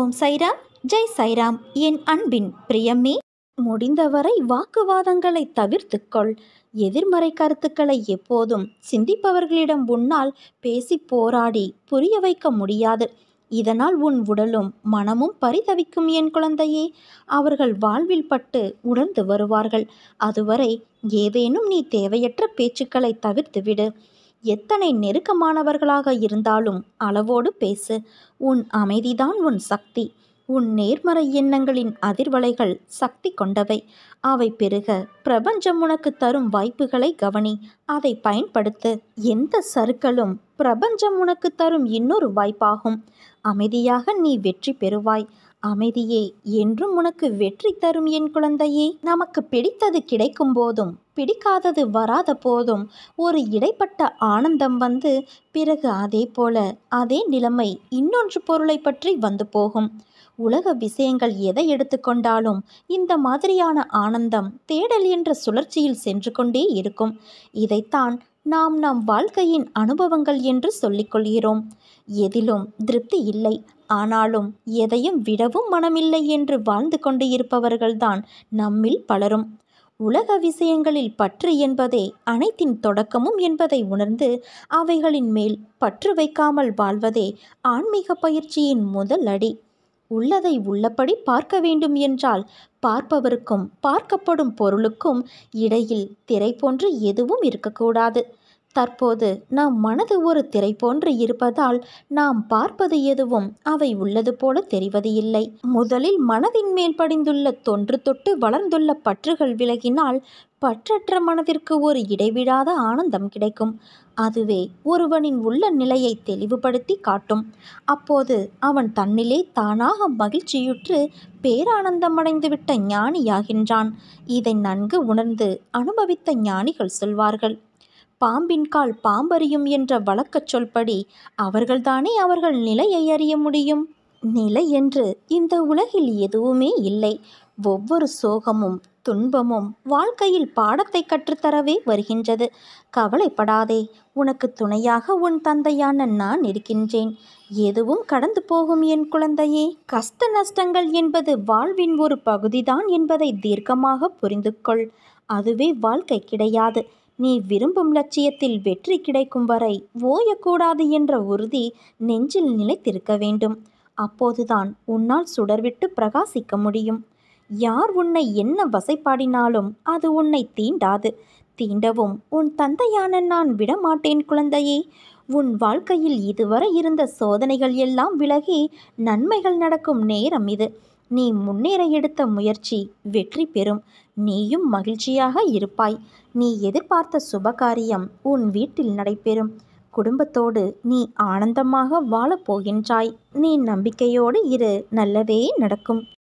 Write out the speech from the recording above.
ஓம் சைராம் ஜெய் சைராம் என் அன்பின் பிரியமே முடிந்தவரை வாக்குவாதங்களை தவிர்த்துக்கொள் எதிர்மறை கருத்துக்களை எப்போதும் சிந்திப்பவர்களிடம் உன்னால் பேசி போராடி புரிய வைக்க முடியாது இதனால் உன் உடலும் மனமும் பரிதவிக்கும் என் குழந்தையே அவர்கள் வாழ்வில் பட்டு உணர்ந்து வருவார்கள் அதுவரை ஏதேனும் நீ தேவையற்ற பேச்சுக்களை தவிர்த்துவிடு எத்தனை நெருக்கமானவர்களாக இருந்தாலும் அளவோடு பேசு உன் அமைதிதான் உன் சக்தி உன் நேர்மறை எண்ணங்களின் அதிர்வலைகள் சக்தி கொண்டவை அவை பெருக பிரபஞ்சம் உனக்கு தரும் வாய்ப்புகளை கவனி அதை பயன்படுத்து எந்த சருக்களும் பிரபஞ்சம் உனக்கு தரும் இன்னொரு வாய்ப்பாகும் அமைதியாக நீ வெற்றி பெறுவாய் அமைதியே என்றும் உனக்கு வெற்றி தரும் என் குழந்தையே நமக்கு பிடித்தது கிடைக்கும் போதும் பிடிக்காதது வராத போதும் ஒரு இடைப்பட்ட ஆனந்தம் வந்து பிறகு அதே போல அதே நிலைமை இன்னொன்று பொருளை பற்றி வந்து போகும் உலக விஷயங்கள் எதை எடுத்துக்கொண்டாலும் இந்த மாதிரியான ஆனந்தம் தேடல் என்ற சுழற்சியில் சென்று கொண்டே இருக்கும் இதைத்தான் நாம் நம் வாழ்க்கையின் அனுபவங்கள் என்று சொல்லிக்கொள்கிறோம் எதிலும் திருப்தி இல்லை ஆனாலும் எதையும் விடவும் மனமில்லை என்று வாழ்ந்து கொண்டு இருப்பவர்கள்தான் நம்மில் பலரும் உலக விஷயங்களில் பற்று என்பதே அனைத்தின் தொடக்கமும் என்பதை உணர்ந்து அவைகளின் மேல் பற்று வைக்காமல் வாழ்வதே ஆன்மீக பயிற்சியின் முதல் அடி உள்ளதை உள்ளபடி பார்க்க வேண்டும் என்றால் பார்ப்பவருக்கும் பார்க்கப்படும் பொருளுக்கும் இடையில் திரை போன்று எதுவும் இருக்கக்கூடாது தற்போது நம் மனது ஒரு திரை போன்று இருப்பதால் நாம் பார்ப்பது எதுவும் அவை உள்ளது போல தெரிவது இல்லை முதலில் மனதின் மேல் படிந்துள்ள தொன்று தொட்டு வளர்ந்துள்ள பற்றுகள் விலகினால் பற்றற்ற மனதிற்கு ஒரு இடைவிடாத ஆனந்தம் கிடைக்கும் அதுவே ஒருவனின் உள்ள நிலையை தெளிவுபடுத்தி காட்டும் அப்போது அவன் தன்னிலே தானாக மகிழ்ச்சியுற்று பேரானந்தம் அடைந்துவிட்ட ஞானியாகின்றான் இதை நன்கு உணர்ந்து அனுபவித்த ஞானிகள் சொல்வார்கள் பாம்பின் கால் பாம்பறியும் என்ற வழக்கச் சொல்படி அவர்கள்தானே அவர்கள் நிலையை அறிய முடியும் நிலை என்று இந்த உலகில் எதுவுமே இல்லை ஒவ்வொரு சோகமும் துன்பமும் வாழ்க்கையில் பாடத்தை கற்றுத்தரவே வருகின்றது கவலைப்படாதே உனக்கு துணையாக உன் தந்தையான நான் இருக்கின்றேன் எதுவும் கடந்து போகும் என் குழந்தையே கஷ்ட நஷ்டங்கள் என்பது வாழ்வின் ஒரு பகுதிதான் என்பதை தீர்க்கமாக புரிந்து கொள் அதுவே வாழ்க்கை கிடையாது நீ விரும்பும் லட்சியத்தில் வெற்றி கிடைக்கும் வரை ஓயக்கூடாது என்ற உறுதி நெஞ்சில் நிலைத்திருக்க வேண்டும் அப்போதுதான் உன்னால் சுடர்விட்டு பிரகாசிக்க முடியும் யார் உன்னை என்ன வசைப்பாடினாலும் அது உன்னை தீண்டாது தீண்டவும் உன் தந்தையான நான் விடமாட்டேன் குழந்தையே உன் வாழ்க்கையில் இதுவரை இருந்த சோதனைகள் எல்லாம் விலகி நன்மைகள் நடக்கும் நேரம் இது நீ முன்னேற எடுத்த முயற்சி வெற்றி பெறும் நீயும் மகிழ்ச்சியாக இருப்பாய் நீ எதிர்பார்த்த சுபகாரியம் உன் வீட்டில் நடைபெறும் குடும்பத்தோடு நீ ஆனந்தமாக வாழப்போகின்றாய் நீ நம்பிக்கையோடு இரு நல்லதே நடக்கும்